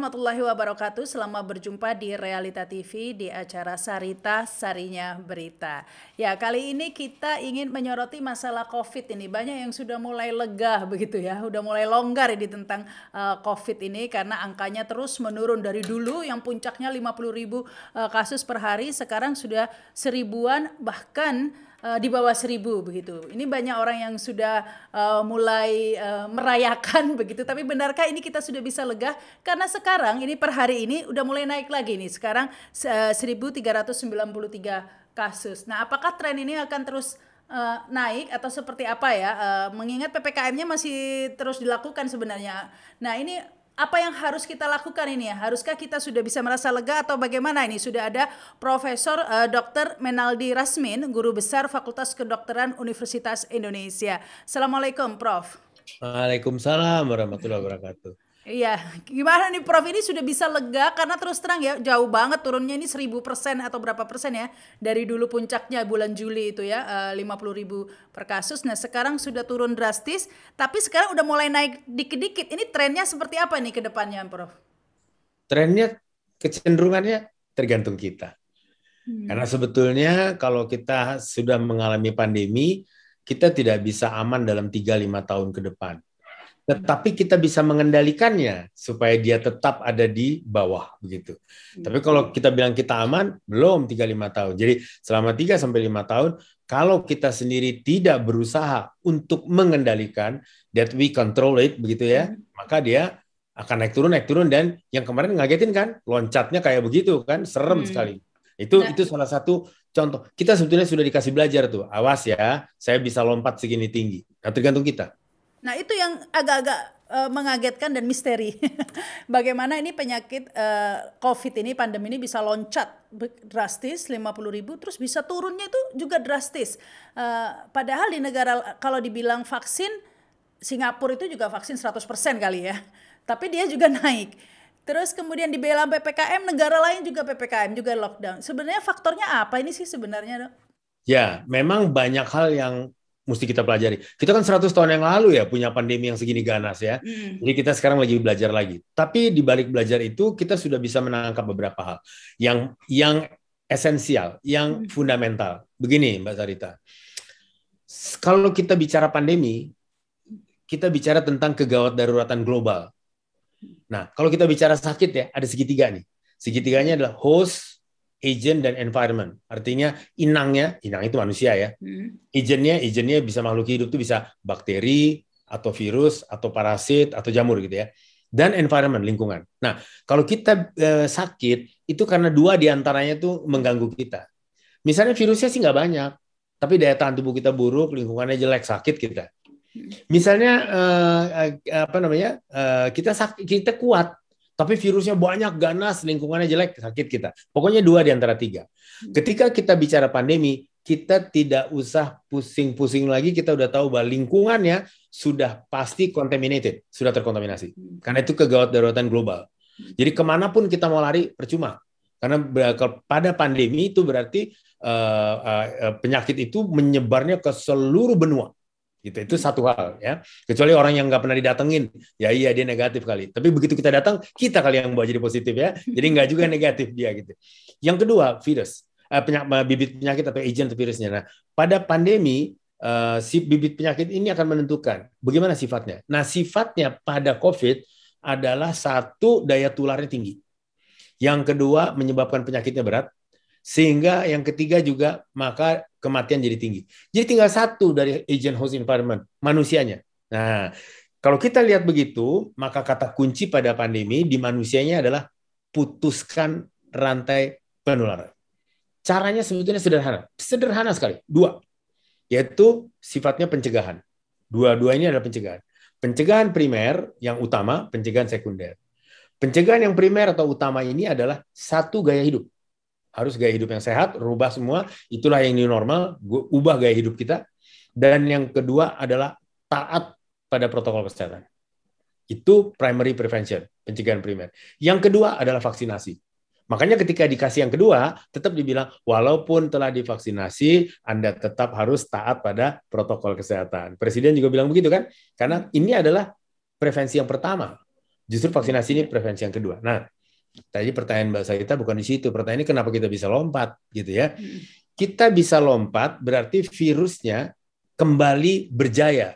warahmatullahi wabarakatuh. Selamat berjumpa di Realita TV di acara Sarita Sarinya Berita. Ya, kali ini kita ingin menyoroti masalah COVID ini. Banyak yang sudah mulai lega begitu ya, sudah mulai longgar di tentang uh, COVID ini karena angkanya terus menurun dari dulu yang puncaknya 50 ribu uh, kasus per hari, sekarang sudah seribuan bahkan Eh, di bawah seribu begitu. Ini banyak orang yang sudah uh, mulai uh, merayakan begitu. Tapi benarkah ini kita sudah bisa lega? Karena sekarang ini per hari ini udah mulai naik lagi nih. Sekarang seribu tiga ratus sembilan puluh tiga kasus. Nah, apakah tren ini akan terus uh, naik atau seperti apa ya? Uh, mengingat ppkm-nya masih terus dilakukan sebenarnya. Nah, ini apa yang harus kita lakukan ini ya? Haruskah kita sudah bisa merasa lega atau bagaimana ini? Sudah ada Profesor uh, eh, Dr. Menaldi Rasmin, guru besar Fakultas Kedokteran Universitas Indonesia. Assalamualaikum, Prof. Waalaikumsalam warahmatullahi wabarakatuh. Iya, gimana nih Prof ini sudah bisa lega karena terus terang ya jauh banget turunnya ini 1000 persen atau berapa persen ya dari dulu puncaknya bulan Juli itu ya 50 eh, ribu per kasus. Nah sekarang sudah turun drastis, tapi sekarang udah mulai naik dikit-dikit. Ini trennya seperti apa nih ke depannya Prof? Trennya kecenderungannya tergantung kita. Hmm. Karena sebetulnya kalau kita sudah mengalami pandemi, kita tidak bisa aman dalam 3 lima tahun ke depan tetapi kita bisa mengendalikannya supaya dia tetap ada di bawah begitu. Iya. Tapi kalau kita bilang kita aman, belum 3-5 tahun. Jadi selama 3 sampai 5 tahun kalau kita sendiri tidak berusaha untuk mengendalikan that we control it begitu ya, hmm. maka dia akan naik turun naik turun dan yang kemarin ngagetin kan, loncatnya kayak begitu kan, serem hmm. sekali. Itu nah. itu salah satu contoh. Kita sebetulnya sudah dikasih belajar tuh, awas ya, saya bisa lompat segini tinggi. Nah, tergantung kita. Nah, itu yang agak-agak uh, mengagetkan dan misteri. Bagaimana ini penyakit uh, COVID ini, pandemi ini bisa loncat drastis 50 ribu, terus bisa turunnya itu juga drastis. Uh, padahal di negara, kalau dibilang vaksin, Singapura itu juga vaksin 100% kali ya. Tapi dia juga naik. Terus kemudian di dibela PPKM, negara lain juga PPKM, juga lockdown. Sebenarnya faktornya apa ini sih sebenarnya dok? Ya, memang banyak hal yang mesti kita pelajari. Kita kan 100 tahun yang lalu ya punya pandemi yang segini ganas ya. Mm. Jadi kita sekarang lagi belajar lagi. Tapi di balik belajar itu kita sudah bisa menangkap beberapa hal yang yang esensial, yang hmm. fundamental. Begini Mbak Sarita. Kalau kita bicara pandemi, kita bicara tentang kegawat daruratan global. Nah, kalau kita bicara sakit ya ada segitiga nih. Segitiganya adalah host, agent dan environment. Artinya inangnya, inang itu manusia ya. Hmm. Agentnya, agentnya bisa makhluk hidup itu bisa bakteri atau virus atau parasit atau jamur gitu ya. Dan environment lingkungan. Nah, kalau kita e, sakit itu karena dua diantaranya itu mengganggu kita. Misalnya virusnya sih nggak banyak, tapi daya tahan tubuh kita buruk, lingkungannya jelek, sakit kita. Hmm. Misalnya e, apa namanya e, kita sakit, kita kuat, tapi virusnya banyak, ganas, lingkungannya jelek, sakit kita. Pokoknya dua di antara tiga. Ketika kita bicara pandemi, kita tidak usah pusing-pusing lagi, kita udah tahu bahwa lingkungannya sudah pasti contaminated, sudah terkontaminasi. Karena itu kegawat daruratan global. Jadi kemanapun kita mau lari, percuma. Karena pada pandemi itu berarti uh, uh, penyakit itu menyebarnya ke seluruh benua gitu itu satu hal ya kecuali orang yang nggak pernah didatengin ya iya dia negatif kali tapi begitu kita datang kita kali yang buat jadi positif ya jadi nggak juga negatif dia gitu yang kedua virus eh, penyak, bibit penyakit atau agent atau virusnya nah pada pandemi eh, si bibit penyakit ini akan menentukan bagaimana sifatnya nah sifatnya pada covid adalah satu daya tularnya tinggi yang kedua menyebabkan penyakitnya berat sehingga yang ketiga juga maka kematian jadi tinggi. Jadi tinggal satu dari agent host environment, manusianya. Nah, kalau kita lihat begitu, maka kata kunci pada pandemi di manusianya adalah putuskan rantai penularan. Caranya sebetulnya sederhana, sederhana sekali. Dua, yaitu sifatnya pencegahan. Dua-duanya adalah pencegahan. Pencegahan primer yang utama, pencegahan sekunder. Pencegahan yang primer atau utama ini adalah satu gaya hidup harus gaya hidup yang sehat, rubah semua, itulah yang new normal, gua, ubah gaya hidup kita. Dan yang kedua adalah taat pada protokol kesehatan. Itu primary prevention, pencegahan primer. Yang kedua adalah vaksinasi. Makanya ketika dikasih yang kedua, tetap dibilang walaupun telah divaksinasi, Anda tetap harus taat pada protokol kesehatan. Presiden juga bilang begitu kan? Karena ini adalah prevensi yang pertama. Justru vaksinasi ini prevensi yang kedua. Nah, Tadi pertanyaan Mbak kita bukan di situ. Pertanyaan ini kenapa kita bisa lompat gitu ya. Hmm. Kita bisa lompat berarti virusnya kembali berjaya,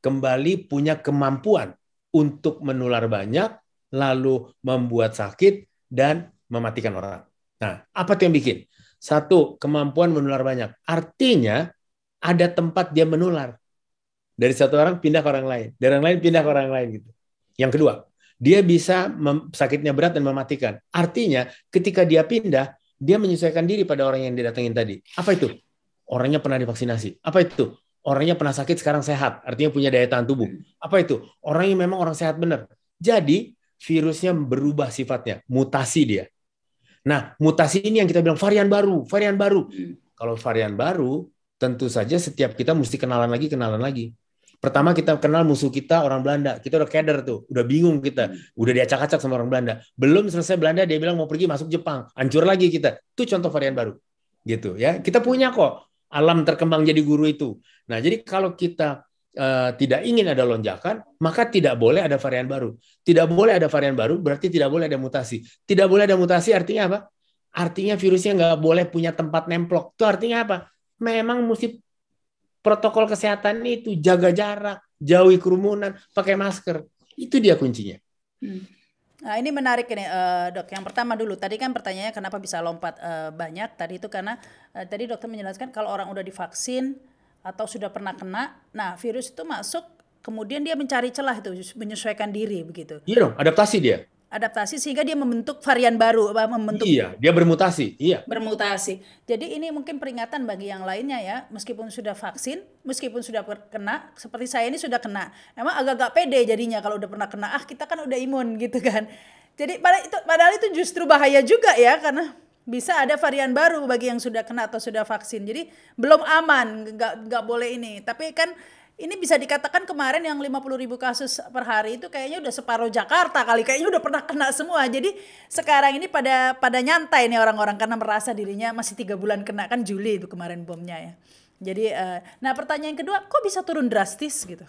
kembali punya kemampuan untuk menular banyak, lalu membuat sakit dan mematikan orang. Nah, apa tuh yang bikin? Satu, kemampuan menular banyak. Artinya ada tempat dia menular. Dari satu orang pindah ke orang lain, dari orang lain pindah ke orang lain gitu. Yang kedua, dia bisa sakitnya berat dan mematikan. Artinya, ketika dia pindah, dia menyesuaikan diri pada orang yang didatengin tadi. Apa itu? Orangnya pernah divaksinasi. Apa itu? Orangnya pernah sakit sekarang sehat, artinya punya daya tahan tubuh. Apa itu? Orangnya memang orang sehat benar. Jadi virusnya berubah sifatnya, mutasi dia. Nah, mutasi ini yang kita bilang varian baru, varian baru. Hmm. Kalau varian baru, tentu saja setiap kita mesti kenalan lagi, kenalan lagi. Pertama kita kenal musuh kita orang Belanda. Kita udah keder tuh, udah bingung kita, hmm. udah diacak-acak sama orang Belanda. Belum selesai Belanda dia bilang mau pergi masuk Jepang, hancur lagi kita. Itu contoh varian baru. Gitu ya. Kita punya kok alam terkembang jadi guru itu. Nah, jadi kalau kita uh, tidak ingin ada lonjakan, maka tidak boleh ada varian baru. Tidak boleh ada varian baru berarti tidak boleh ada mutasi. Tidak boleh ada mutasi artinya apa? Artinya virusnya nggak boleh punya tempat nemplok. Itu artinya apa? Memang mesti protokol kesehatan itu jaga jarak, jauhi kerumunan, pakai masker. Itu dia kuncinya. Hmm. Nah, ini menarik ini eh, dok. Yang pertama dulu, tadi kan pertanyaannya kenapa bisa lompat eh, banyak? Tadi itu karena eh, tadi dokter menjelaskan kalau orang udah divaksin atau sudah pernah kena, nah virus itu masuk, kemudian dia mencari celah itu menyesuaikan diri begitu. Iya dong, adaptasi dia adaptasi sehingga dia membentuk varian baru membentuk iya dia bermutasi iya bermutasi jadi ini mungkin peringatan bagi yang lainnya ya meskipun sudah vaksin meskipun sudah kena seperti saya ini sudah kena emang agak-agak pede jadinya kalau udah pernah kena ah kita kan udah imun gitu kan jadi padahal itu padahal itu justru bahaya juga ya karena bisa ada varian baru bagi yang sudah kena atau sudah vaksin jadi belum aman nggak nggak boleh ini tapi kan ini bisa dikatakan kemarin yang 50 ribu kasus per hari itu kayaknya udah separuh Jakarta kali kayaknya udah pernah kena semua jadi sekarang ini pada pada nyantai nih orang-orang karena merasa dirinya masih tiga bulan kena kan Juli itu kemarin bomnya ya jadi uh, nah pertanyaan kedua kok bisa turun drastis gitu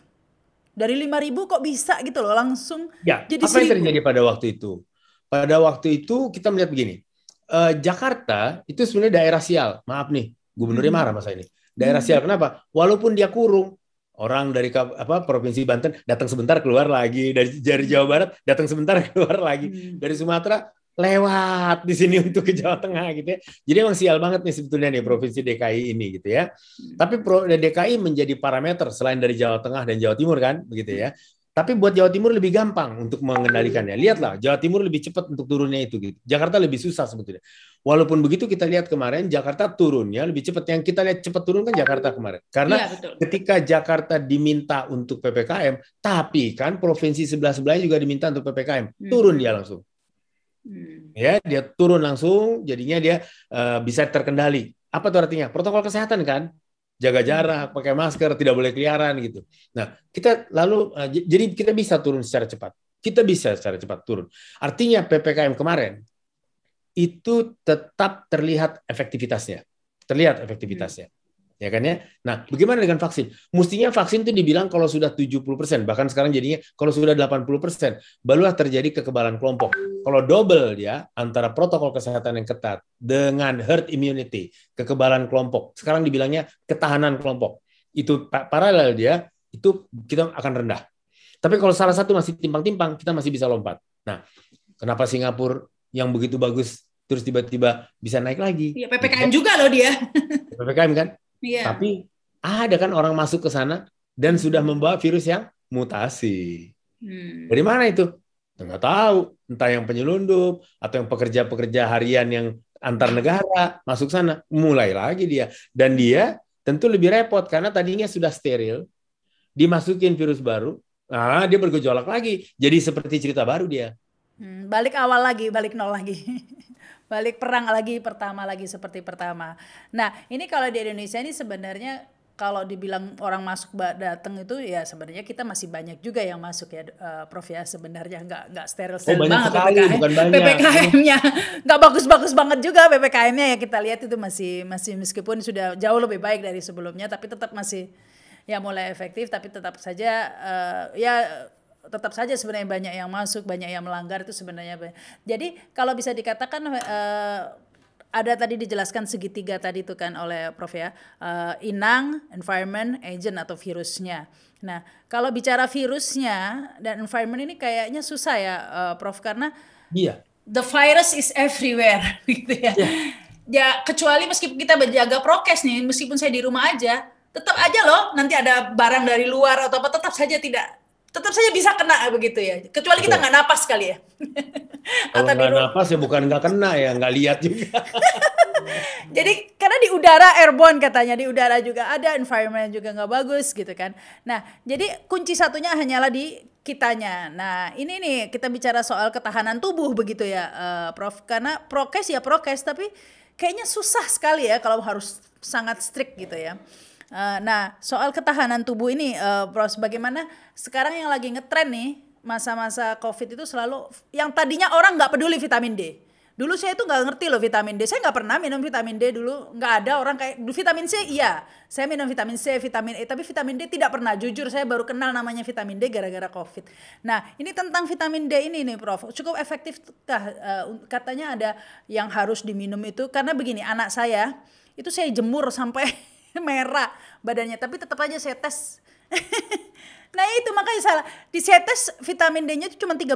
dari 5 ribu kok bisa gitu loh langsung ya, jadi apa seribu. yang terjadi pada waktu itu pada waktu itu kita melihat begini uh, Jakarta itu sebenarnya daerah sial maaf nih gubernurnya hmm. marah masa ini daerah sial kenapa walaupun dia kurung orang dari apa provinsi Banten datang sebentar keluar lagi dari dari hmm. Jawa Barat datang sebentar keluar lagi hmm. dari Sumatera lewat di sini untuk ke Jawa Tengah gitu ya. Jadi emang sial banget nih sebetulnya nih provinsi DKI ini gitu ya. Hmm. Tapi pro DKI menjadi parameter selain dari Jawa Tengah dan Jawa Timur kan begitu ya. Tapi buat Jawa Timur lebih gampang untuk mengendalikannya. Hmm. Lihatlah, Jawa Timur lebih cepat untuk turunnya itu. Gitu. Jakarta lebih susah sebetulnya. Walaupun begitu kita lihat kemarin Jakarta turunnya lebih cepat. Yang kita lihat cepat turun kan Jakarta kemarin. Karena ya, ketika Jakarta diminta untuk PPKM, tapi kan provinsi sebelah-sebelahnya juga diminta untuk PPKM. Hmm. Turun dia langsung. Hmm. Ya, dia turun langsung, jadinya dia uh, bisa terkendali. Apa tuh artinya? Protokol kesehatan kan? jaga jarak, pakai masker, tidak boleh keliaran gitu. Nah, kita lalu eh, jadi kita bisa turun secara cepat. Kita bisa secara cepat turun. Artinya PPKM kemarin itu tetap terlihat efektivitasnya. Terlihat hmm. efektivitasnya. Hmm ya kan ya. Nah, bagaimana dengan vaksin? Mestinya vaksin itu dibilang kalau sudah 70%, bahkan sekarang jadinya kalau sudah 80%, barulah terjadi kekebalan kelompok. Kalau double ya, antara protokol kesehatan yang ketat dengan herd immunity, kekebalan kelompok. Sekarang dibilangnya ketahanan kelompok. Itu paralel dia, itu kita akan rendah. Tapi kalau salah satu masih timpang-timpang, kita masih bisa lompat. Nah, kenapa Singapura yang begitu bagus terus tiba-tiba bisa naik lagi? Ya, PPKM juga loh dia. PPKM kan? Yeah. Tapi ada kan orang masuk ke sana dan sudah membawa virus yang mutasi. Hmm. Dari mana itu? Enggak tahu. Entah yang penyelundup atau yang pekerja-pekerja harian yang antar negara masuk sana, mulai lagi dia. Dan dia tentu lebih repot karena tadinya sudah steril, dimasukin virus baru, nah dia bergejolak lagi. Jadi seperti cerita baru dia. Hmm, balik awal lagi, balik nol lagi. balik perang lagi pertama lagi seperti pertama. Nah, ini kalau di Indonesia ini sebenarnya kalau dibilang orang masuk datang itu ya sebenarnya kita masih banyak juga yang masuk ya uh, Prof ya sebenarnya nggak nggak steril oh, banget PPKM, PPKM-nya nggak bagus-bagus banget juga PPKM-nya ya kita lihat itu masih masih meskipun sudah jauh lebih baik dari sebelumnya tapi tetap masih ya mulai efektif tapi tetap saja uh, ya tetap saja sebenarnya banyak yang masuk, banyak yang melanggar itu sebenarnya. Banyak. Jadi kalau bisa dikatakan uh, ada tadi dijelaskan segitiga tadi itu kan oleh Prof ya, uh, inang, environment, agent atau virusnya. Nah kalau bicara virusnya dan environment ini kayaknya susah ya uh, Prof karena iya. the virus is everywhere gitu ya. Yeah. Ya kecuali meskipun kita berjaga prokes nih, meskipun saya di rumah aja, tetap aja loh nanti ada barang dari luar atau apa tetap saja tidak tetap saja bisa kena begitu ya. Kecuali kita nggak napas kali ya. Kalau nggak napas ya bukan nggak kena ya, nggak lihat juga. Jadi karena di udara airborne katanya di udara juga ada environment juga nggak bagus gitu kan. Nah jadi kunci satunya hanyalah di kitanya. Nah ini nih kita bicara soal ketahanan tubuh begitu ya, uh, Prof. Karena prokes ya prokes tapi kayaknya susah sekali ya kalau harus sangat strict gitu ya. Eh, nah, soal ketahanan tubuh ini, uh, eh, Prof bagaimana sekarang yang lagi ngetren nih masa-masa COVID itu selalu yang tadinya orang nggak peduli vitamin D. Dulu saya itu nggak ngerti loh vitamin D. Saya nggak pernah minum vitamin D dulu. Nggak ada orang kayak vitamin C. Iya, saya minum vitamin C, vitamin E. Tapi vitamin D tidak pernah. Jujur saya baru kenal namanya vitamin D gara-gara COVID. Nah, ini tentang vitamin D ini nih, Prof. Cukup efektif uh, katanya ada yang harus diminum itu karena begini. Anak saya itu saya jemur sampai merah badannya tapi tetap aja saya tes nah itu makanya salah di saya tes vitamin D-nya itu cuma 13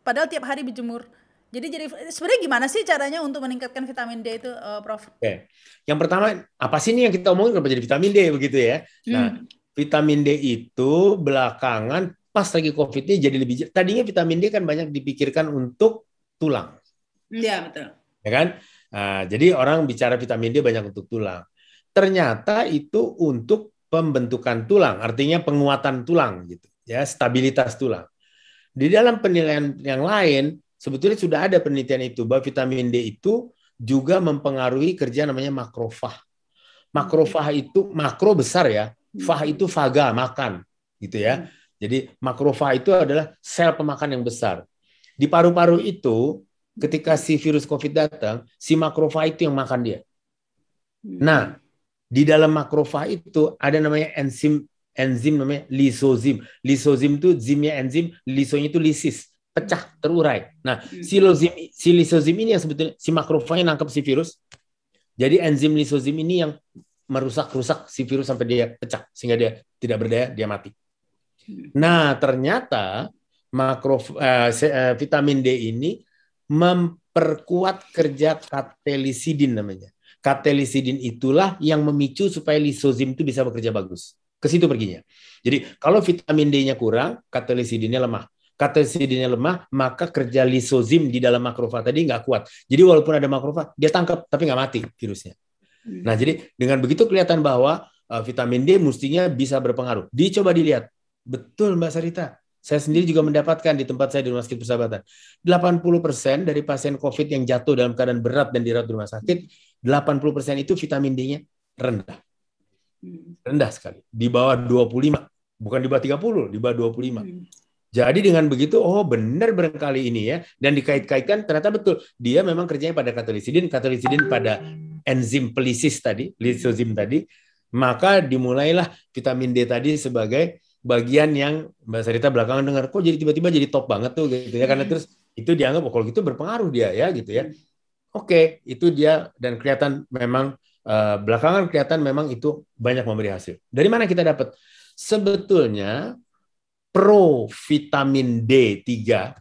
padahal tiap hari dijemur jadi jadi sebenarnya gimana sih caranya untuk meningkatkan vitamin D itu uh, Prof? Oke. Yang pertama apa sih ini yang kita omongin kenapa jadi vitamin D begitu ya? Nah, hmm. Nah vitamin D itu belakangan pas lagi covid ini jadi lebih tadinya vitamin D kan banyak dipikirkan untuk tulang. Iya betul. Ya kan? Nah, jadi orang bicara vitamin D banyak untuk tulang ternyata itu untuk pembentukan tulang, artinya penguatan tulang gitu, ya stabilitas tulang. Di dalam penilaian yang lain sebetulnya sudah ada penelitian itu bahwa vitamin D itu juga mempengaruhi kerja namanya makrofag. Makrofag hmm. itu makro besar ya, fah hmm. itu faga makan gitu ya. Hmm. Jadi makrofag itu adalah sel pemakan yang besar. Di paru-paru itu ketika si virus COVID datang, si makrofag itu yang makan dia. Nah, di dalam makrofag itu ada namanya enzim enzim namanya lisozim. Lisozim itu zimnya enzim, lisonya itu lisis, pecah, terurai. Nah, hmm. si lozim, si lisozim ini yang sebetulnya si makrofagnya nangkap si virus. Jadi enzim lisozim ini yang merusak-rusak si virus sampai dia pecah sehingga dia tidak berdaya, dia mati. Nah, ternyata makro eh, eh, vitamin D ini memperkuat kerja katelisidin namanya. Katelisidin itulah yang memicu supaya lisozim itu bisa bekerja bagus. Ke situ perginya. Jadi kalau vitamin D-nya kurang, katelisidinnya lemah. Katelisidinnya lemah, maka kerja lisozim di dalam makrofag tadi nggak kuat. Jadi walaupun ada makrofag, dia tangkap tapi nggak mati virusnya. Hmm. Nah jadi dengan begitu kelihatan bahwa uh, vitamin D mestinya bisa berpengaruh. Dicoba dilihat. Betul Mbak Sarita. Saya sendiri juga mendapatkan di tempat saya di Rumah Sakit Persahabatan. 80% dari pasien COVID yang jatuh dalam keadaan berat dan dirawat di rumah sakit 80% itu vitamin D-nya rendah. Hmm. Rendah sekali. Di bawah 25, bukan di bawah 30, di bawah 25. lima. Hmm. Jadi dengan begitu, oh benar barangkali ini ya. Dan dikait-kaitkan ternyata betul. Dia memang kerjanya pada katolisidin, katolisidin ah. pada enzim pelisis tadi, lisozim tadi. Maka dimulailah vitamin D tadi sebagai bagian yang Mbak Sarita belakangan dengar, kok jadi tiba-tiba jadi top banget tuh gitu ya. Karena hmm. terus itu dianggap, oh, kalau gitu berpengaruh dia ya gitu ya. Oke, okay, itu dia dan kelihatan memang uh, belakangan kelihatan memang itu banyak memberi hasil. Dari mana kita dapat? Sebetulnya pro vitamin D3,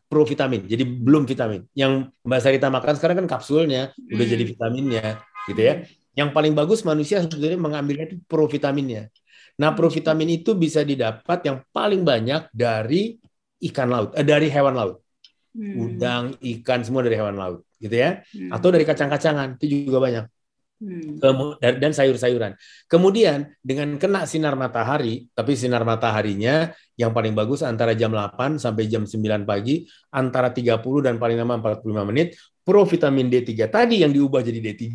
pro vitamin. Jadi belum vitamin. Yang Mbak Sarita makan sekarang kan kapsulnya, hmm. udah jadi vitaminnya, gitu ya. Yang paling bagus manusia sebetulnya mengambilnya itu provitaminnya. Nah, provitamin itu bisa didapat yang paling banyak dari ikan laut, eh, dari hewan laut. Hmm. Udang, ikan semua dari hewan laut gitu ya hmm. atau dari kacang-kacangan itu juga banyak hmm. dan sayur-sayuran. Kemudian dengan kena sinar matahari, tapi sinar mataharinya yang paling bagus antara jam 8 sampai jam 9 pagi, antara 30 dan paling lama 45 menit, pro vitamin D3 tadi yang diubah jadi D3,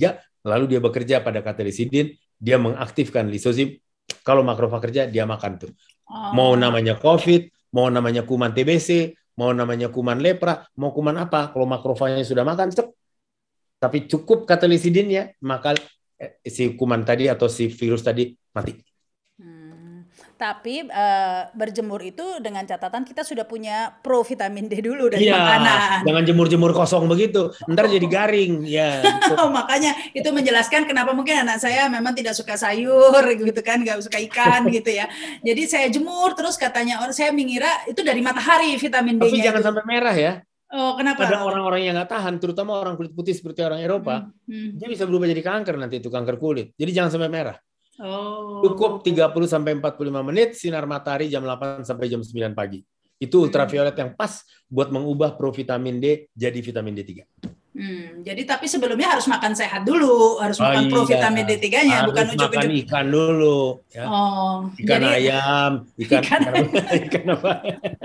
lalu dia bekerja pada katalisidin, dia mengaktifkan lisozim. Kalau makrofag kerja, dia makan tuh. Oh. Mau namanya COVID, mau namanya kuman TBC, mau namanya kuman lepra, mau kuman apa, kalau makrofagnya sudah makan, cek. Tapi cukup katalisidinnya, maka eh, si kuman tadi atau si virus tadi mati tapi uh, berjemur itu dengan catatan kita sudah punya pro vitamin D dulu dari ya, makanan. Jangan jemur-jemur kosong begitu, ntar jadi garing ya. Gitu. Makanya itu menjelaskan kenapa mungkin anak saya memang tidak suka sayur gitu kan, nggak suka ikan gitu ya. Jadi saya jemur terus katanya orang oh, saya mengira itu dari matahari vitamin D-nya. Tapi jangan itu. sampai merah ya. Oh, kenapa? Ada orang-orang yang nggak tahan, terutama orang kulit putih seperti orang Eropa, hmm. Hmm. dia bisa berubah jadi kanker nanti itu kanker kulit. Jadi jangan sampai merah. Oh. Cukup 30 sampai 45 menit sinar matahari jam 8 sampai jam 9 pagi. Itu hmm. ultraviolet hmm. yang pas buat mengubah provitamin D jadi vitamin D3. Hmm, jadi tapi sebelumnya harus makan sehat dulu, harus oh, makan iya. provitamin D3-nya, bukan ujuk-ujuk. makan ikan dulu. Ya. Oh, ikan jadi, ayam, ikan, ikan, ikan apa?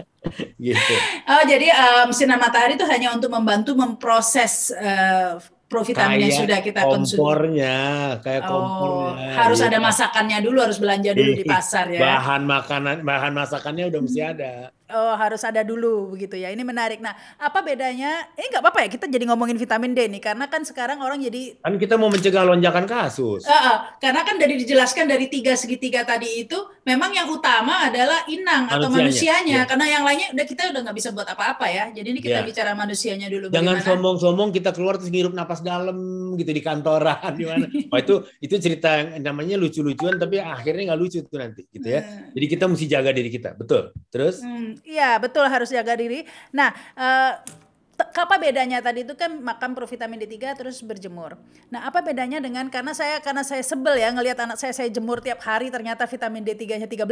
gitu. Oh, jadi um, sinar matahari itu hanya untuk membantu memproses uh, provitaminnya kayak sudah kita konsumsi. Kompornya, kayak kompornya. Oh, harus ada masakannya dulu, harus belanja dulu di pasar ya. Bahan makanan, bahan masakannya udah mesti hmm. ada. Oh harus ada dulu begitu ya. Ini menarik. Nah apa bedanya? eh, nggak apa-apa ya kita jadi ngomongin vitamin D nih karena kan sekarang orang jadi kan kita mau mencegah lonjakan kasus. Uh, uh, karena kan dari dijelaskan dari tiga segitiga tadi itu memang yang utama adalah inang manusianya. atau manusianya Yeah. Ya. karena yang lainnya udah kita udah nggak bisa buat apa-apa ya. Jadi ini kita yeah. bicara manusianya dulu. Jangan sombong-sombong kita keluar terus ngirup napas dalam gitu di kantoran di mana. itu itu cerita yang namanya lucu-lucuan tapi akhirnya nggak lucu tuh nanti gitu ya. Hmm. Jadi kita mesti jaga diri kita betul. Terus. Hmm Iya, betul harus jaga diri. Nah, uh, apa bedanya tadi itu kan makan provitamin D3 terus berjemur. Nah, apa bedanya dengan karena saya karena saya sebel ya ngelihat anak saya saya jemur tiap hari ternyata vitamin D3-nya 13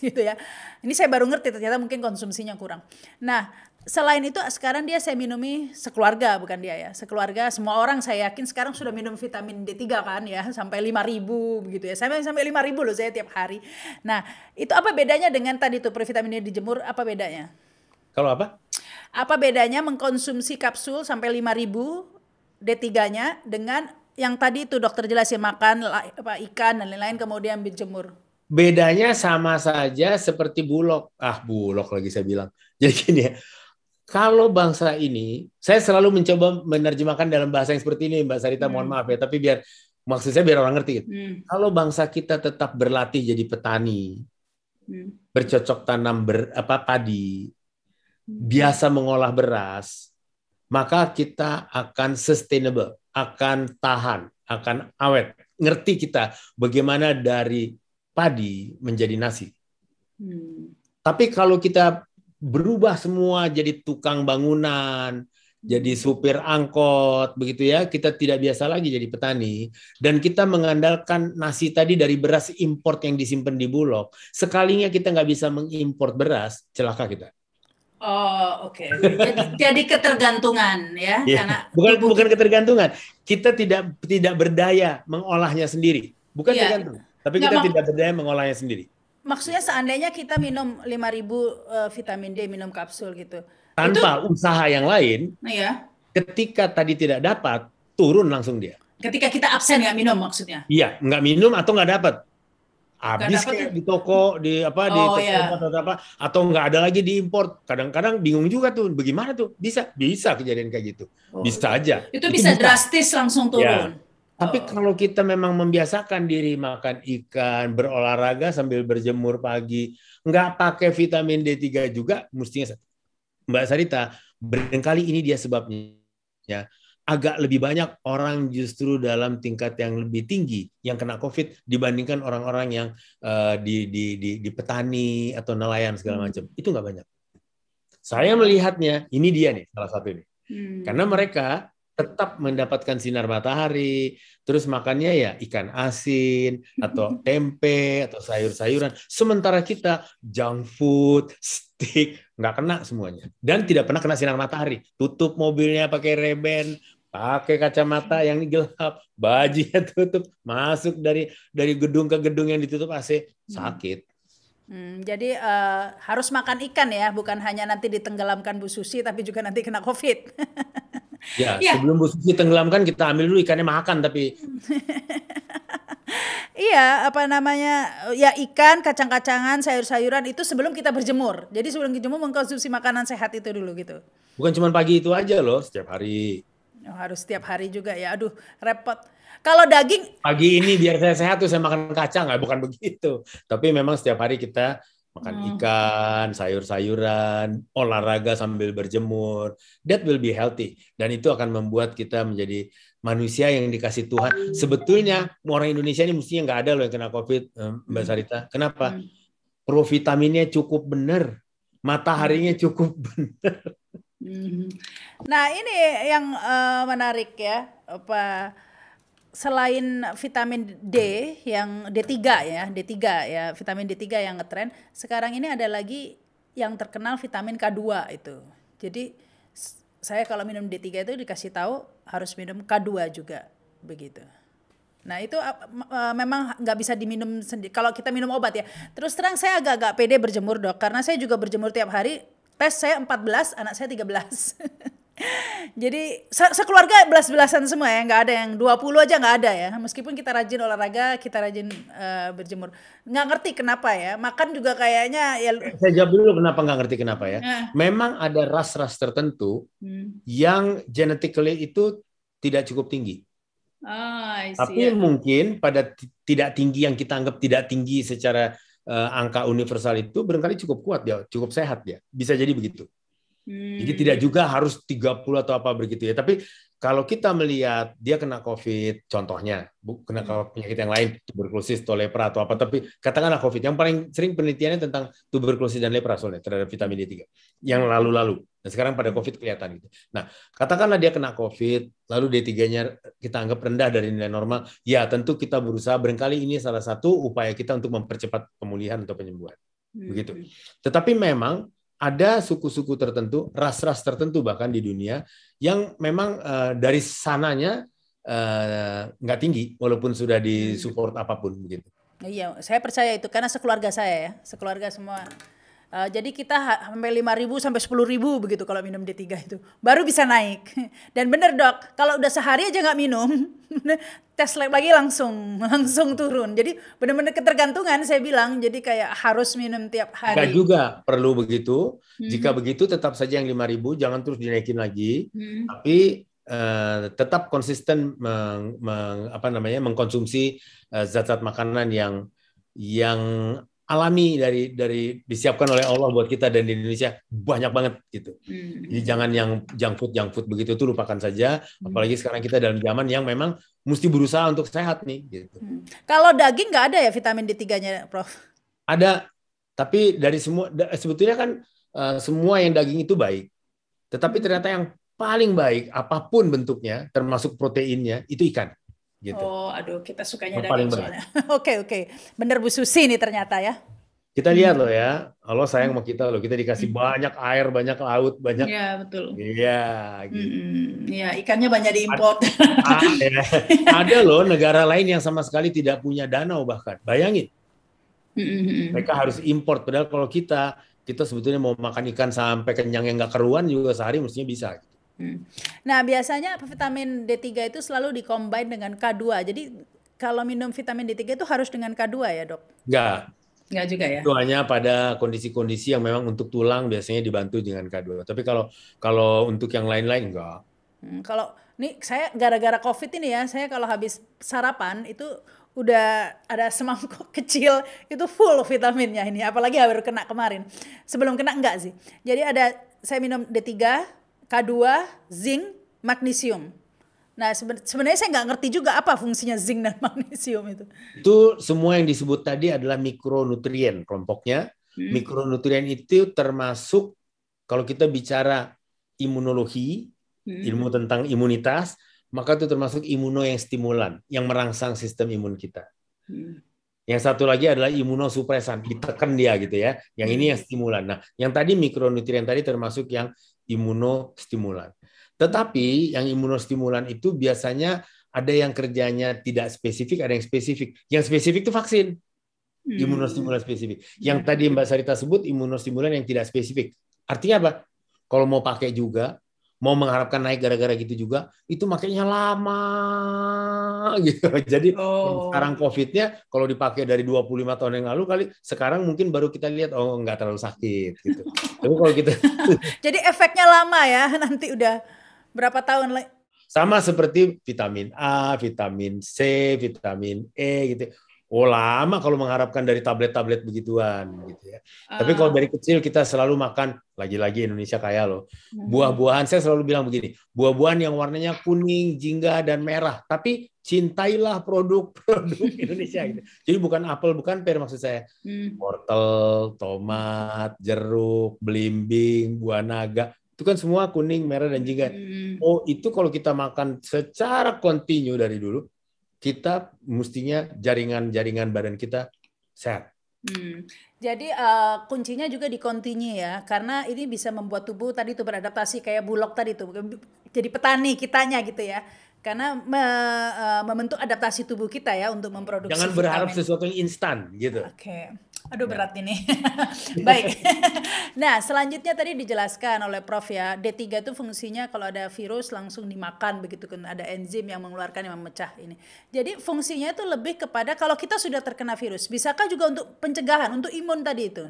gitu ya. Ini saya baru ngerti ternyata mungkin konsumsinya kurang. Nah, selain itu sekarang dia saya minumi sekeluarga bukan dia ya sekeluarga semua orang saya yakin sekarang sudah minum vitamin D3 kan ya sampai ribu begitu ya sampai sampai ribu loh saya tiap hari nah itu apa bedanya dengan tadi tuh previtamin D dijemur apa bedanya kalau apa apa bedanya mengkonsumsi kapsul sampai ribu D3-nya dengan yang tadi itu dokter jelasin makan apa ikan dan lain-lain kemudian dijemur bedanya sama saja seperti bulok ah bulok lagi saya bilang jadi gini ya kalau bangsa ini, saya selalu mencoba menerjemahkan dalam bahasa yang seperti ini, Mbak Sarita, hmm. mohon maaf ya, tapi biar maksud saya biar orang ngerti. Gitu. Hmm. Kalau bangsa kita tetap berlatih jadi petani, hmm. bercocok tanam ber, apa padi, hmm. biasa mengolah beras, maka kita akan sustainable, akan tahan, akan awet. Ngerti kita bagaimana dari padi menjadi nasi. Hmm. Tapi kalau kita berubah semua jadi tukang bangunan, jadi hmm. supir angkot begitu ya. Kita tidak biasa lagi jadi petani dan kita mengandalkan nasi tadi dari beras import yang disimpan di Bulog. Sekalinya kita nggak bisa mengimpor beras, celaka kita. Oh oke, okay. jadi, jadi ketergantungan ya, ya. karena bukan ibu... bukan ketergantungan, kita tidak tidak berdaya mengolahnya sendiri, bukan ya. tergantung, tapi Nggak kita mak... tidak berdaya mengolahnya sendiri. Maksudnya seandainya kita minum 5000 uh, eh, vitamin D minum kapsul gitu. Tanpa itu, usaha yang lain. Iya. Ketika tadi tidak dapat, turun langsung dia. Ketika kita absen nggak minum maksudnya? Iya, nggak minum atau nggak dapat. Habis kayak di toko, di apa, di oh, toko iya. atau apa, atau nggak ada lagi diimpor. Kadang-kadang bingung juga tuh, bagaimana tuh? Bisa, bisa kejadian kayak gitu. Oh. Bisa aja. Itu, itu bisa, bisa drastis langsung turun. Ya tapi kalau kita memang membiasakan diri makan ikan, berolahraga sambil berjemur pagi, nggak pakai vitamin D3 juga, mestinya Mbak Sarita, berkali ini dia sebabnya. Ya, agak lebih banyak orang justru dalam tingkat yang lebih tinggi yang kena COVID dibandingkan orang-orang yang uh, di, di, di, di petani atau nelayan segala hmm. macam. Itu nggak banyak. Saya melihatnya, ini dia nih salah satu ini. Hmm. Karena mereka tetap mendapatkan sinar matahari, terus makannya ya ikan asin atau tempe atau sayur-sayuran. Sementara kita junk food, stick, nggak kena semuanya. Dan tidak pernah kena sinar matahari. Tutup mobilnya pakai reben, pakai kacamata yang gelap, bajunya tutup, masuk dari dari gedung ke gedung yang ditutup AC, hmm. sakit. Hmm, jadi uh, harus makan ikan ya, bukan hanya nanti ditenggelamkan Bu Susi, tapi juga nanti kena COVID. Ya, ya. sebelum Bu Susi tenggelamkan kita ambil dulu ikannya makan tapi Iya, apa namanya? Ya ikan, kacang-kacangan, sayur-sayuran itu sebelum kita berjemur. Jadi sebelum berjemur mengkonsumsi makanan sehat itu dulu gitu. Bukan cuma pagi itu aja loh, setiap hari. Oh, harus setiap hari juga ya. Aduh, repot. Kalau daging pagi ini biar saya sehat tuh saya makan kacang, nggak bukan begitu. Tapi memang setiap hari kita makan hmm. ikan, sayur-sayuran, olahraga sambil berjemur. That will be healthy dan itu akan membuat kita menjadi manusia yang dikasih Tuhan. Sebetulnya orang Indonesia ini mestinya nggak ada loh yang kena COVID, eh, Mbak hmm. Sarita. Kenapa? Hmm. Provitaminnya cukup benar, mataharinya hmm. cukup benar. Hmm. Nah ini yang uh, menarik ya, Pak selain vitamin D yang D3 ya, D3 ya, vitamin D3 yang ngetren, sekarang ini ada lagi yang terkenal vitamin K2 itu. Jadi saya kalau minum D3 itu dikasih tahu harus minum K2 juga begitu. Nah itu uh, memang nggak bisa diminum sendiri. Kalau kita minum obat ya. Terus terang saya agak-agak pede berjemur dok. Karena saya juga berjemur tiap hari. Tes saya 14, anak saya 13. Jadi se sekeluarga belas-belasan semua ya, nggak ada yang 20 aja nggak ada ya. Meskipun kita rajin olahraga, kita rajin uh, berjemur. Nggak ngerti kenapa ya. Makan juga kayaknya ya. Eh, saya jawab dulu kenapa nggak ngerti kenapa ya. Eh. Memang ada ras-ras tertentu hmm. yang genetically itu tidak cukup tinggi. Oh, Tapi mungkin pada tidak tinggi yang kita anggap tidak tinggi secara uh, angka universal itu barangkali cukup kuat ya, cukup sehat ya. Bisa jadi begitu. Hmm. Jadi tidak juga harus 30 atau apa begitu ya. Tapi kalau kita melihat dia kena COVID, contohnya, bu, kena hmm. penyakit yang lain, tuberkulosis atau lepra atau apa, tapi katakanlah COVID. Yang paling sering penelitiannya tentang tuberkulosis dan lepra soalnya terhadap vitamin D3. Yang lalu-lalu. Nah, sekarang pada COVID kelihatan gitu. Nah, katakanlah dia kena COVID, lalu D3-nya kita anggap rendah dari nilai normal, ya tentu kita berusaha, barangkali ini salah satu upaya kita untuk mempercepat pemulihan atau penyembuhan. Hmm. Begitu. Tetapi memang ada suku-suku tertentu, ras-ras tertentu bahkan di dunia yang memang uh, dari sananya uh, tinggi walaupun sudah disupport hmm. apapun begitu. Iya, saya percaya itu karena sekeluarga saya ya, sekeluarga semua Uh, jadi kita sampai lima ribu sampai sepuluh ribu begitu kalau minum D3 itu. Baru bisa naik. Dan bener dok, kalau udah sehari aja nggak minum, tes lab lagi langsung langsung turun. Jadi benar-benar ketergantungan saya bilang. Jadi kayak harus minum tiap hari. Enggak juga perlu begitu. Hmm. Jika begitu tetap saja yang lima ribu, jangan terus dinaikin lagi. Hmm. Tapi Uh, tetap konsisten meng, meng, apa namanya mengkonsumsi eh, zat-zat uh, makanan yang yang alami dari dari disiapkan oleh Allah buat kita dan di Indonesia banyak banget gitu. Hmm. Jadi jangan yang junk food junk food begitu itu lupakan saja. Hmm. Apalagi sekarang kita dalam zaman yang memang mesti berusaha untuk sehat nih. Gitu. Hmm. Kalau daging nggak ada ya vitamin D3-nya, Prof? Ada, tapi dari semua sebetulnya kan uh, semua yang daging itu baik. Tetapi hmm. ternyata yang paling baik apapun bentuknya, termasuk proteinnya itu ikan. Gitu. Oh, aduh, kita sukanya daging soalnya. Oke, oke. Bener Bu Susi ini ternyata ya. Kita lihat loh ya, Allah sayang sama kita loh. Kita dikasih mm. banyak air, banyak laut, banyak. Iya betul. Iya. Gitu. Hmm, iya, ikannya banyak diimpor. Ada, ada loh negara lain yang sama sekali tidak punya danau bahkan. Bayangin. Hmm. hmm, hmm, hmm. Mereka harus impor. Padahal kalau kita, kita sebetulnya mau makan ikan sampai kenyang yang nggak keruan juga sehari mestinya bisa. Hmm. Nah, biasanya vitamin D3 itu selalu dikombin dengan K2. Jadi kalau minum vitamin D3 itu harus dengan K2 ya, Dok? Enggak. Enggak juga ya. Itu pada kondisi-kondisi yang memang untuk tulang biasanya dibantu dengan K2. Tapi kalau kalau untuk yang lain-lain enggak. Hmm, kalau ini saya gara-gara Covid ini ya, saya kalau habis sarapan itu udah ada semangkuk kecil itu full vitaminnya ini apalagi baru kena kemarin sebelum kena enggak sih jadi ada saya minum D3 K2, zinc, magnesium. Nah sebenarnya saya nggak ngerti juga apa fungsinya zinc dan magnesium itu. Itu semua yang disebut tadi adalah mikronutrien kelompoknya. Hmm. Mikronutrien itu termasuk kalau kita bicara imunologi, hmm. ilmu tentang imunitas, maka itu termasuk imuno yang stimulan, yang merangsang sistem imun kita. Hmm. Yang satu lagi adalah imunosupresan, ditekan dia gitu ya. Yang ini hmm. yang stimulan. Nah, yang tadi mikronutrien tadi termasuk yang imunostimulan. Tetapi yang imunostimulan itu biasanya ada yang kerjanya tidak spesifik, ada yang spesifik. Yang spesifik itu vaksin. Hmm. Imunostimulan spesifik. Hmm. Yang tadi Mbak Sarita sebut imunostimulan yang tidak spesifik. Artinya apa? Kalau mau pakai juga, mau mengharapkan naik gara-gara gitu juga itu makanya lama gitu. Jadi oh. sekarang COVIDnya, kalau dipakai dari 25 tahun yang lalu kali sekarang mungkin baru kita lihat oh nggak terlalu sakit gitu. Tapi kalau kita Jadi efeknya lama ya nanti udah berapa tahun lagi? sama seperti vitamin A, vitamin C, vitamin E gitu. Oh lama kalau mengharapkan dari tablet-tablet begituan gitu ya. Uh. Tapi kalau ah. dari kecil kita selalu makan lagi-lagi Indonesia kaya loh. Hmm. Buah-buahan saya selalu bilang begini, buah-buahan yang warnanya kuning, jingga dan merah. Tapi cintailah produk-produk Indonesia gitu. Jadi bukan apel, bukan pear maksud saya. Hmm. tomat, jeruk, belimbing, buah naga, itu kan semua kuning, merah dan jingga. Hmm. Oh, itu kalau kita makan secara kontinu dari dulu kita mestinya jaringan-jaringan badan kita sehat. Hmm. Jadi uh, kuncinya juga di kontinu ya, karena ini bisa membuat tubuh tadi itu beradaptasi kayak bulog tadi itu, jadi petani kitanya gitu ya karena me, uh, membentuk adaptasi tubuh kita ya untuk memproduksi. Jangan berharap vitamin. sesuatu yang instan gitu. Oke. Okay. Aduh ya. berat ini. Baik. nah, selanjutnya tadi dijelaskan oleh Prof ya, D3 itu fungsinya kalau ada virus langsung dimakan begitu kan ada enzim yang mengeluarkan yang memecah ini. Jadi fungsinya itu lebih kepada kalau kita sudah terkena virus, bisakah juga untuk pencegahan, untuk imun tadi itu?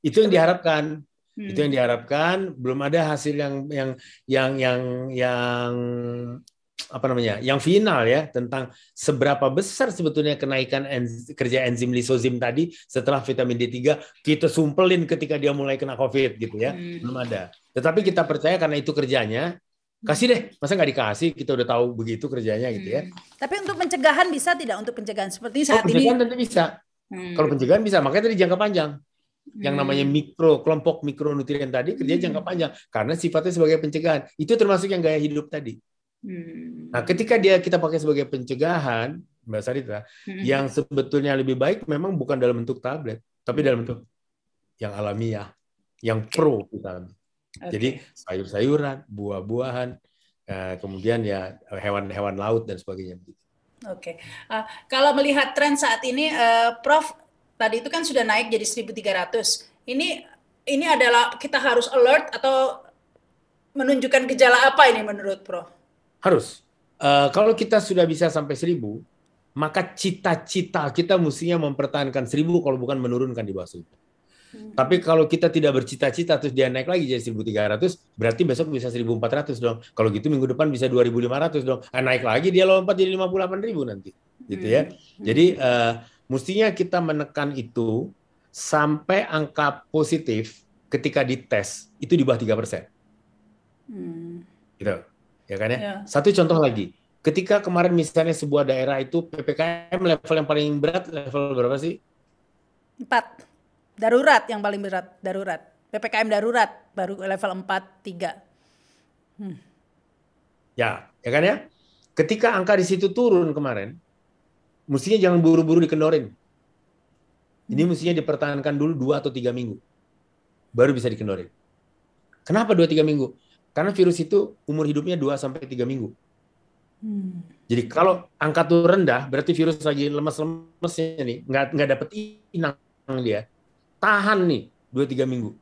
Itu yang diharapkan. Hmm. Itu yang diharapkan, belum ada hasil yang yang yang yang yang apa namanya yang final ya tentang seberapa besar sebetulnya kenaikan enz, kerja enzim lisozim tadi setelah vitamin D3 kita sumpelin ketika dia mulai kena covid gitu ya hmm. belum ada tetapi kita percaya karena itu kerjanya kasih deh masa nggak dikasih kita udah tahu begitu kerjanya gitu ya hmm. tapi untuk pencegahan bisa tidak untuk pencegahan seperti saat oh, pencegahan ini tentu bisa hmm. kalau pencegahan bisa makanya tadi jangka panjang yang hmm. namanya mikro kelompok mikronutrien tadi kerja jangka panjang karena sifatnya sebagai pencegahan itu termasuk yang gaya hidup tadi Hmm. Nah, ketika dia kita pakai sebagai pencegahan, Mbak Sarita, hmm. yang sebetulnya lebih baik memang bukan dalam bentuk tablet, tapi dalam bentuk yang alamiah, yang pro kita. Okay. Jadi sayur-sayuran, buah-buahan, eh, kemudian ya hewan-hewan laut dan sebagainya. Oke, okay. uh, eh, kalau melihat tren saat ini, uh, Prof, tadi itu kan sudah naik jadi 1.300. Ini ini adalah kita harus alert atau menunjukkan gejala apa ini menurut Prof? Harus. Uh, kalau kita sudah bisa sampai seribu, maka cita-cita kita mestinya mempertahankan seribu kalau bukan menurunkan di bawah seribu. Hmm. Tapi kalau kita tidak bercita-cita terus dia naik lagi jadi seribu tiga ratus berarti besok bisa seribu empat ratus dong. Kalau gitu minggu depan bisa dua ribu lima ratus dong. Nah, naik lagi dia lompat jadi lima puluh delapan ribu nanti. Gitu ya. Hmm. Hmm. Jadi uh, mestinya kita menekan itu sampai angka positif ketika dites itu di bawah 3%. Hmm. Gitu ya kan ya. ya. Satu contoh lagi, ketika kemarin misalnya sebuah daerah itu ppkm level yang paling berat level berapa sih? Empat. Darurat yang paling berat, darurat. ppkm darurat baru level empat tiga. Hmm. Ya, ya kan ya. Ketika angka di situ turun kemarin, mestinya jangan buru-buru dikendorin. Ini hmm. mestinya dipertahankan dulu dua atau tiga minggu, baru bisa dikendorin. Kenapa dua tiga minggu? Karena virus itu umur hidupnya 2 sampai 3 minggu. Hmm. Jadi kalau angka tuh rendah, berarti virus lagi lemes-lemesnya nih, nggak nggak dapet inang dia. Tahan nih dua tiga minggu.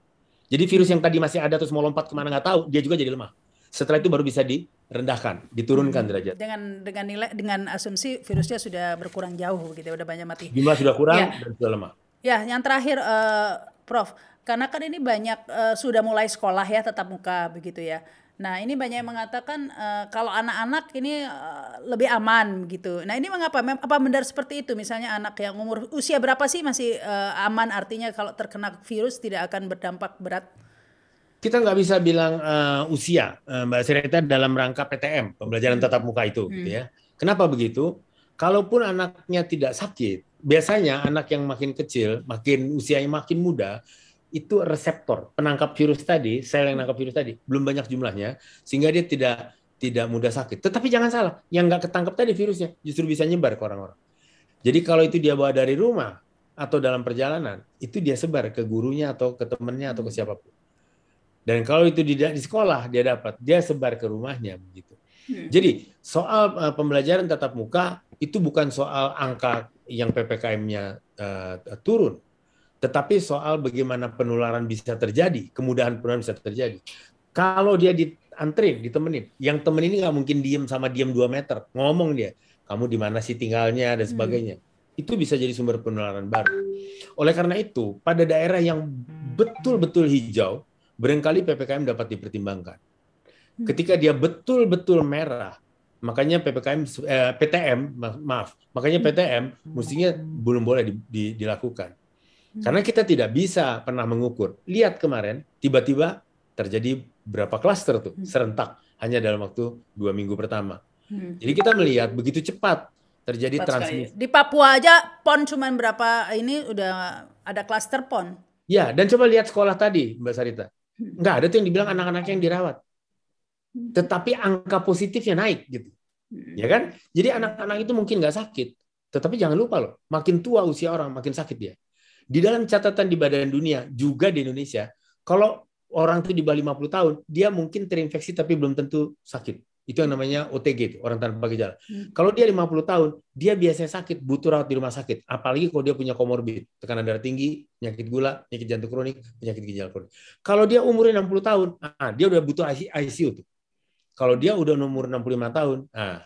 Jadi virus yang tadi masih ada terus mau lompat kemana nggak tahu, dia juga jadi lemah. Setelah itu baru bisa direndahkan, diturunkan hmm. derajat. Dengan dengan nilai dengan asumsi virusnya sudah berkurang jauh gitu, udah banyak mati. Jumlah sudah kurang ya. dan sudah lemah. Ya, yang terakhir uh, Prof, karena kan ini banyak uh, sudah mulai sekolah ya tetap muka begitu ya. Nah, ini banyak yang mengatakan uh, kalau anak-anak ini uh, lebih aman gitu. Nah, ini mengapa apa benar seperti itu? Misalnya anak yang umur usia berapa sih masih uh, aman artinya kalau terkena virus tidak akan berdampak berat? Kita nggak bisa bilang uh, usia, uh, Mbak Sireta dalam rangka PTM, pembelajaran tetap muka itu hmm. gitu ya. Kenapa begitu? Kalaupun anaknya tidak sakit, biasanya anak yang makin kecil, makin usianya makin muda, itu reseptor penangkap virus tadi, sel yang menangkap virus tadi belum banyak jumlahnya sehingga dia tidak tidak mudah sakit. Tetapi jangan salah, yang nggak ketangkap tadi virusnya justru bisa nyebar ke orang-orang. Jadi kalau itu dia bawa dari rumah atau dalam perjalanan, itu dia sebar ke gurunya atau ke temennya atau ke hmm. siapapun. Dan kalau itu di, di sekolah dia dapat, dia sebar ke rumahnya begitu. Hmm. Jadi soal uh, pembelajaran tatap muka itu bukan soal angka yang ppkm-nya uh, eh, turun, tetapi soal bagaimana penularan bisa terjadi, kemudahan penularan bisa terjadi. Kalau dia diantrin, ditemenin, yang temen ini nggak mungkin diem sama diem 2 meter, ngomong dia, kamu di mana sih tinggalnya dan hmm. sebagainya. Hmm. Itu bisa jadi sumber penularan baru. Oleh karena itu, pada daerah yang betul-betul hijau, barangkali PPKM dapat dipertimbangkan. Hmm. Ketika dia betul-betul merah, makanya PPKM eh, PTM maaf, makanya PTM hmm. mestinya belum boleh di, di, dilakukan. Hmm. Karena kita tidak bisa pernah mengukur. Lihat kemarin, tiba-tiba terjadi berapa klaster tuh hmm. serentak hanya dalam waktu dua minggu pertama. Hmm. Jadi kita melihat begitu cepat terjadi transmisi. Di Papua aja pon cuman berapa ini udah ada klaster pon. Ya, dan coba lihat sekolah tadi Mbak Sarita. Enggak ada tuh yang dibilang anak-anaknya yang dirawat. Tetapi angka positifnya naik gitu. Ya kan? Jadi anak-anak itu mungkin nggak sakit. Tetapi jangan lupa loh, makin tua usia orang makin sakit dia. Di dalam catatan di badan dunia, juga di Indonesia, kalau orang itu di bawah 50 tahun, dia mungkin terinfeksi tapi belum tentu sakit. Itu yang namanya OTG, itu, orang tanpa gejala. Hmm. Kalau dia 50 tahun, dia biasanya sakit, butuh rawat di rumah sakit. Apalagi kalau dia punya komorbid, tekanan darah tinggi, penyakit gula, penyakit jantung kronik, penyakit ginjal kronik. Kalau dia umurnya 60 tahun, ah, dia udah butuh ICU. Tuh. Kalau dia udah umur 65 tahun, ah,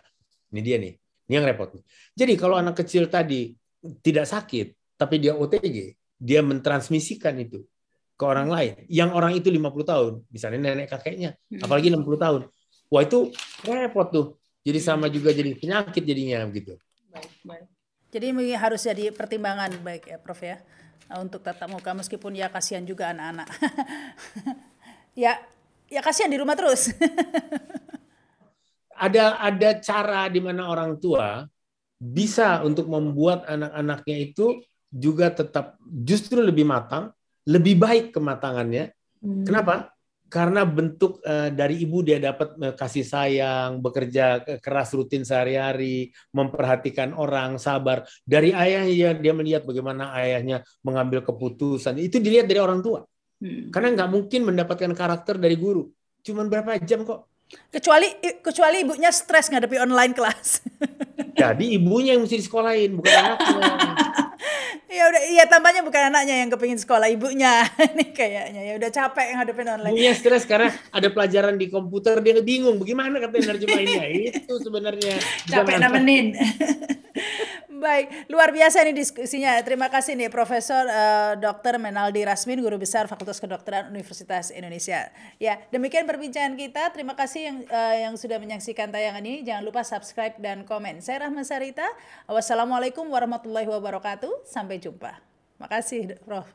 ini dia nih, ini yang repot. Jadi kalau anak kecil tadi tidak sakit, tapi dia OTG, dia mentransmisikan itu ke orang hmm. lain. Yang orang itu 50 tahun, misalnya nenek kakeknya, hmm. apalagi 60 tahun. Wah itu repot tuh. Jadi hmm. sama juga jadi penyakit jadinya gitu. Baik, baik. Jadi harus jadi pertimbangan baik ya Prof ya untuk tatap muka meskipun ya kasihan juga anak-anak. ya ya kasihan di rumah terus. ada ada cara di mana orang tua bisa untuk membuat anak-anaknya itu juga tetap justru lebih matang, lebih baik kematangannya. Hmm. Kenapa? Karena bentuk uh, dari ibu dia dapat uh, kasih sayang, bekerja keras rutin sehari-hari, memperhatikan orang, sabar. Dari ayahnya dia melihat bagaimana ayahnya mengambil keputusan. Itu dilihat dari orang tua. Hmm. Karena nggak mungkin mendapatkan karakter dari guru. Cuman berapa jam kok? Kecuali kecuali ibunya stres ngadepi online kelas. Jadi ibunya yang mesti disekolahin, bukan anaknya. ya udah ya tambahnya bukan anaknya yang kepingin sekolah ibunya ini kayaknya ya udah capek ngadepin online Iya stres karena ada pelajaran di komputer dia bingung bagaimana katanya nerjemahinnya itu sebenarnya capek nemenin Baik, luar biasa ini diskusinya. Terima kasih nih Profesor uh, eh, Dr. Menaldi Rasmin, Guru Besar Fakultas Kedokteran Universitas Indonesia. Ya, demikian perbincangan kita. Terima kasih yang uh, yang sudah menyaksikan tayangan ini. Jangan lupa subscribe dan komen. Saya Rahma Sarita. Wassalamualaikum warahmatullahi wabarakatuh. Sampai jumpa jumpa. Makasih, Prof.